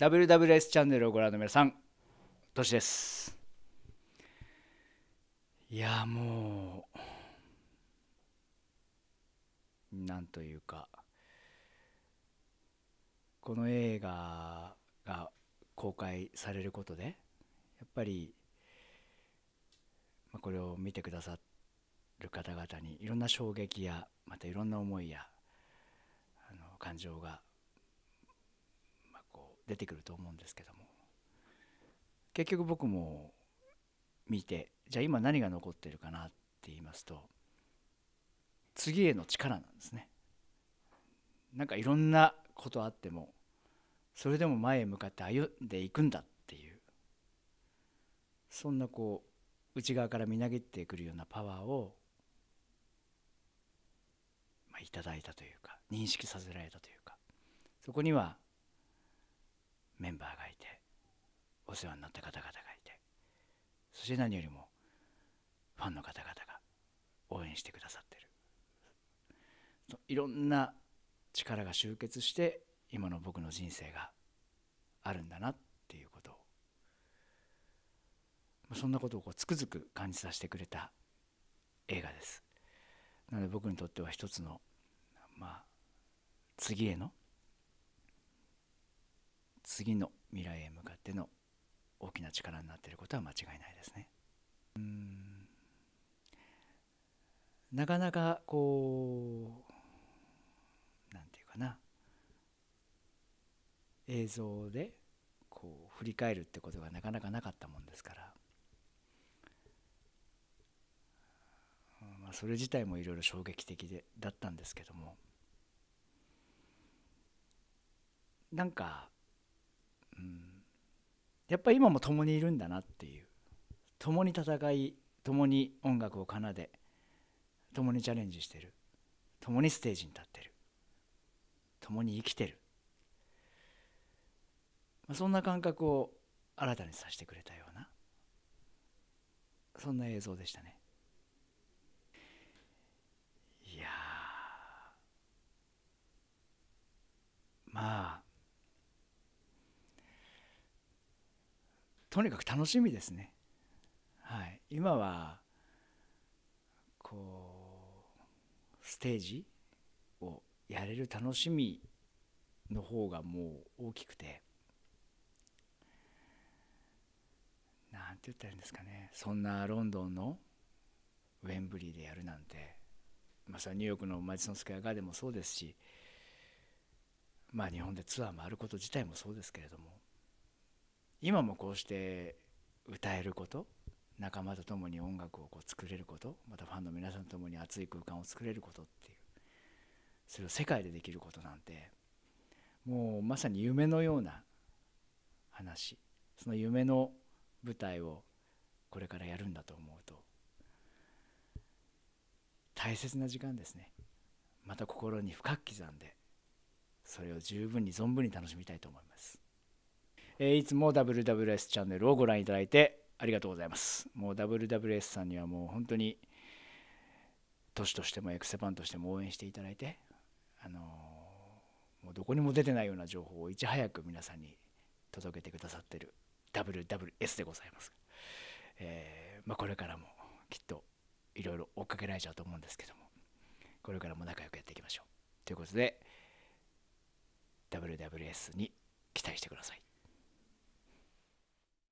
WWS チャンネルをご覧の皆さん、としです。いや、もう、なんというか、この映画が公開されることで、やっぱり、まあ、これを見てくださる方々に、いろんな衝撃や、またいろんな思いや、あの感情が出てくると思うんですけども結局僕も見てじゃあ今何が残ってるかなって言いますと次への力なんですねなんかいろんなことあってもそれでも前へ向かって歩んでいくんだっていうそんなこう内側からみなぎってくるようなパワーを、まあ、いただいたというか認識させられたというかそこにはメンバーがいてお世話になった方々がいてそして何よりもファンの方々が応援してくださってるいろんな力が集結して今の僕の人生があるんだなっていうことをそんなことをこうつくづく感じさせてくれた映画ですなので僕にとっては一つのまあ次への次の未来へ向かっての大きな力になっていることは間違いないですね。なかなかこう何て言うかな映像でこう振り返るってことがなかなかなかったもんですから、まあ、それ自体もいろいろ衝撃的でだったんですけどもなんかうん、やっぱり今も共にいるんだなっていう共に戦い共に音楽を奏で共にチャレンジしてる共にステージに立ってる共に生きてる、まあ、そんな感覚を新たにさせてくれたようなそんな映像でしたねいやまあとにかく楽しみですね。はい、今はこうステージをやれる楽しみの方がもう大きくてなんて言ったらいいんですかねそんなロンドンのウェンブリーでやるなんて、まさにニューヨークのマジソン・スクエア・ガーデンもそうですしまあ日本でツアー回ること自体もそうですけれども今もこうして歌えること仲間と共に音楽をこう作れることまたファンの皆さんと共に熱い空間を作れることっていうそれを世界でできることなんてもうまさに夢のような話その夢の舞台をこれからやるんだと思うと大切な時間ですねまた心に深く刻んでそれを十分に存分に楽しみたいと思いますえー、いつも WWS チャンネルをご覧いただいてありがとうございます。もう WWS さんにはもう本当に、都市としてもエクセパンとしても応援していただいて、あのー、もうどこにも出てないような情報をいち早く皆さんに届けてくださってる WWS でございます。えー、まあ、これからもきっといろいろ追っかけられちゃうと思うんですけども、これからも仲良くやっていきましょう。ということで、WWS に期待してください。